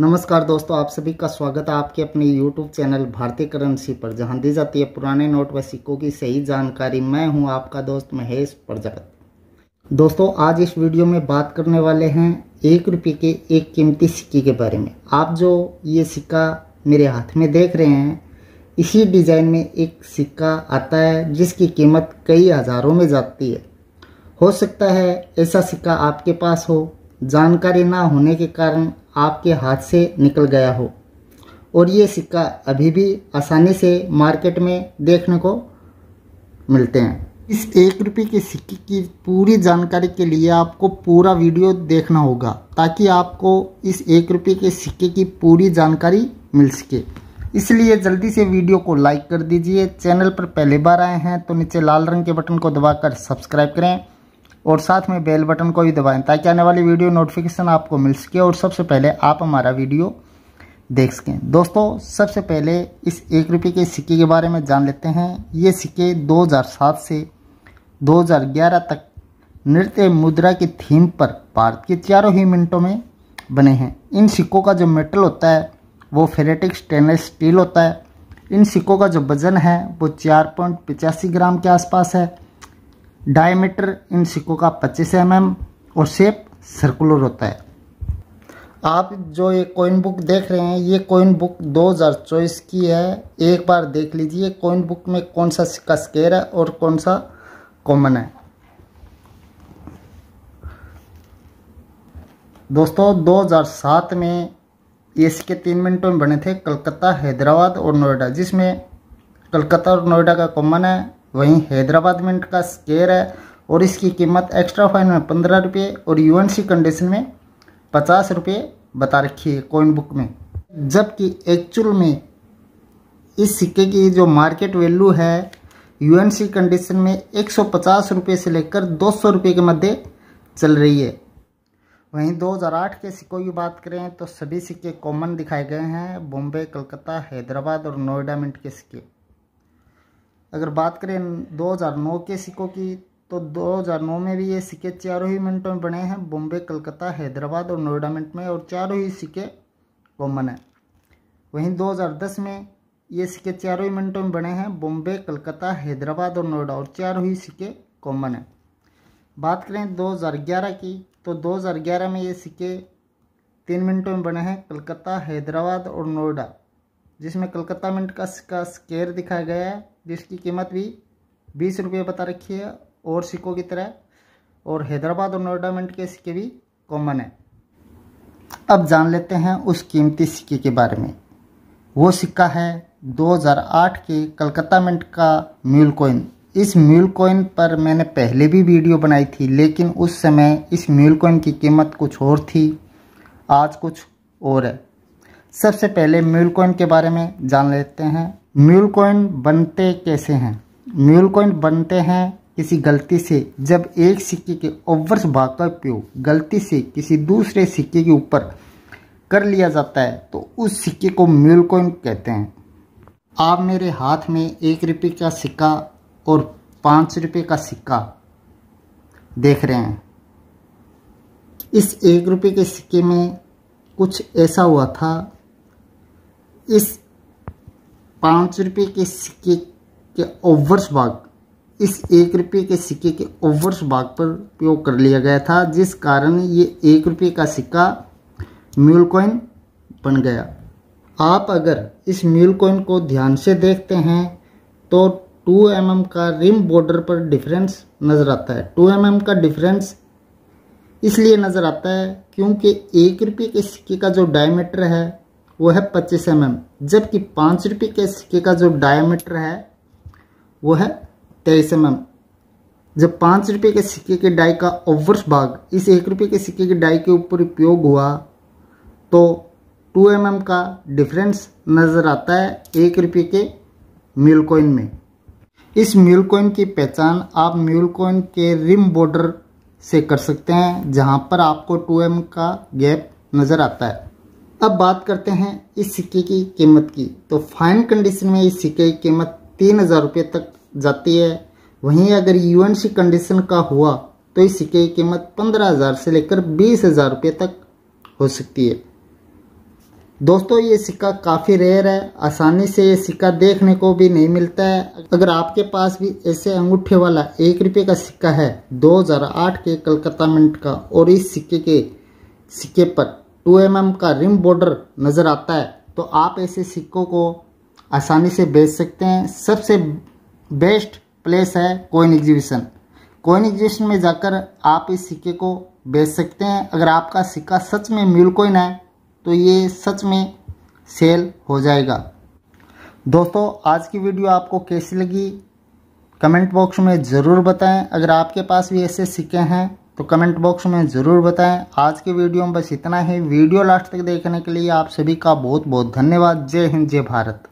नमस्कार दोस्तों आप सभी का स्वागत है आपके अपने YouTube चैनल भारतीय करेंसी पर जहां दी जाती है पुराने नोट व सिक्कों की सही जानकारी मैं हूं आपका दोस्त महेश प्रजगत दोस्तों आज इस वीडियो में बात करने वाले हैं एक रुपये के एक कीमती सिक्के के बारे में आप जो ये सिक्का मेरे हाथ में देख रहे हैं इसी डिज़ाइन में एक सिक्का आता है जिसकी कीमत कई हज़ारों में जाती है हो सकता है ऐसा सिक्का आपके पास हो जानकारी ना होने के कारण आपके हाथ से निकल गया हो और ये सिक्का अभी भी आसानी से मार्केट में देखने को मिलते हैं इस एक रुपये के सिक्के की पूरी जानकारी के लिए आपको पूरा वीडियो देखना होगा ताकि आपको इस एक रुपये के सिक्के की पूरी जानकारी मिल सके इसलिए जल्दी से वीडियो को लाइक कर दीजिए चैनल पर पहली बार आए हैं तो नीचे लाल रंग के बटन को दबाकर सब्सक्राइब करें और साथ में बेल बटन को भी दबाएं ताकि आने वाली वीडियो नोटिफिकेशन आपको मिल सके और सबसे पहले आप हमारा वीडियो देख सकें दोस्तों सबसे पहले इस एक रुपये के सिक्के के बारे में जान लेते हैं ये सिक्के 2007 से 2011 तक नृत्य मुद्रा की थीम पर भारत के चारों ही मिनटों में बने हैं इन सिक्कों का जो मेटल होता है वो फेरेटिक स्टेनलेस स्टील होता है इन सिक्कों का जो वज़न है वो चार पॉइंट पचासी ग्राम के आसपास है डायमीटर इन सिक्कों का 25 एम mm और शेप सर्कुलर होता है आप जो ये कोइन बुक देख रहे हैं ये कोइन बुक 2024 की है एक बार देख लीजिए कोइन बुक में कौन सा सिक्का स्केयर है और कौन सा कॉमन है दोस्तों 2007 में ये सिक्के तीन मिनटों में बने थे कलकत्ता हैदराबाद और नोएडा जिसमें कलकत्ता और नोएडा का कॉमन है वहीं हैदराबाद मिंट का स्केयर है और इसकी कीमत एक्स्ट्रा फाइन में पंद्रह रुपये और यूएनसी कंडीशन में पचास रुपये बता रखी है कॉइन बुक में जबकि एक्चुअल में इस सिक्के की जो मार्केट वैल्यू है यूएनसी कंडीशन में एक सौ से लेकर दो सौ के मध्य चल रही है वहीं 2008 के सिक्कों की बात करें तो सभी सिक्के कॉमन दिखाए गए हैं बॉम्बे कलकत्ता हैदराबाद और नोएडा मिंट के सिक्के अगर बात करें 2009 के सिक्कों की तो 2009 में भी ये सिक्के चारों ही मिनटों में बने हैं बॉम्बे कलकत्ता हैदराबाद और नोएडा मिनट में और चारों ही सिक्के कॉमन हैं वहीं 2010 में ये सिक्के चारों ही मिनटों में बने हैं बॉम्बे कलकत्ता हैदराबाद और नोएडा और चारों ही सिक्के कॉमन हैं बात करें 2011 की तो 2011 में ये सिक्के तीन मिनटों में बने हैं कलकत्ता हैदराबाद और नोएडा जिसमें कलकत्ता मिनट का सिक्का स्केयर दिखाया गया है जिसकी कीमत भी बीस रुपये बता रखी है और सिक्कों की तरह और हैदराबाद और नोएडा मिंट के सिक्के भी कॉमन है अब जान लेते हैं उस कीमती सिक्के के बारे में वो सिक्का है 2008 के कलकत्ता मिंट का म्यूल कोइन इस म्यूल कोइन पर मैंने पहले भी वीडियो बनाई थी लेकिन उस समय इस म्यूल कोइन की कीमत कुछ और थी आज कुछ और है सबसे पहले म्यूल कोइन के बारे में जान लेते हैं म्यूल कॉइन बनते कैसे हैं म्यूल कॉइन बनते हैं किसी गलती से जब एक सिक्के के ओवर्स भाग का उपयोग गलती से किसी दूसरे सिक्के के ऊपर कर लिया जाता है तो उस सिक्के को म्यूल कॉइन कहते हैं आप मेरे हाथ में एक रुपये का सिक्का और पाँच रुपये का सिक्का देख रहे हैं इस एक रुपये के सिक्के में कुछ ऐसा हुआ था इस पाँच रुपये के सिक्के के ओवर्स भाग इस एक रुपये के सिक्के के ओवर्स भाग पर उपयोग कर लिया गया था जिस कारण ये एक रुपये का सिक्का म्यूल कॉइन बन गया आप अगर इस म्यूल कॉइन को ध्यान से देखते हैं तो 2 एम mm का रिम बॉर्डर पर डिफरेंस नज़र आता है 2 एम mm का डिफरेंस इसलिए नज़र आता है क्योंकि एक रुपये के सिक्के का जो डायमीटर है वो है पच्चीस एम एम जबकि पाँच रुपये के सिक्के का जो डायमीटर है वो है तेईस एम एम जब पाँच रुपये के सिक्के के डाई का ओवर्स भाग इस एक रुपये के सिक्के के डाई के ऊपर उपयोग हुआ तो टू एम mm का डिफरेंस नज़र आता है एक रुपये के म्यूल में इस म्यूल की पहचान आप म्यूल के रिम बॉर्डर से कर सकते हैं जहां पर आपको टू एम का गैप नज़र आता है अब बात करते हैं इस सिक्के की कीमत की तो फाइन कंडीशन में इस सिक्के की कीमत तीन हज़ार रुपये तक जाती है वहीं अगर यूएनसी कंडीशन का हुआ तो इस सिक्के की कीमत पंद्रह हज़ार से लेकर बीस हज़ार रुपये तक हो सकती है दोस्तों ये सिक्का काफ़ी रेयर है आसानी से ये सिक्का देखने को भी नहीं मिलता है अगर आपके पास भी ऐसे अंगूठे वाला एक रुपये का सिक्का है आठ के कलकत्ता मिनट का और इस सिक्के के सिक्के पर टू एम mm का रिम बॉर्डर नज़र आता है तो आप ऐसे सिक्कों को आसानी से बेच सकते हैं सबसे बेस्ट प्लेस है कोइन एग्जीबिशन कोइन एग्जीबिशन में जाकर आप इस सिक्के को बेच सकते हैं अगर आपका सिक्का सच में मिल कोइन है तो ये सच में सेल हो जाएगा दोस्तों आज की वीडियो आपको कैसी लगी कमेंट बॉक्स में ज़रूर बताएं अगर आपके पास भी ऐसे सिक्के हैं तो कमेंट बॉक्स में ज़रूर बताएं आज के वीडियो में बस इतना ही वीडियो लास्ट तक देखने के लिए आप सभी का बहुत बहुत धन्यवाद जय हिंद जय भारत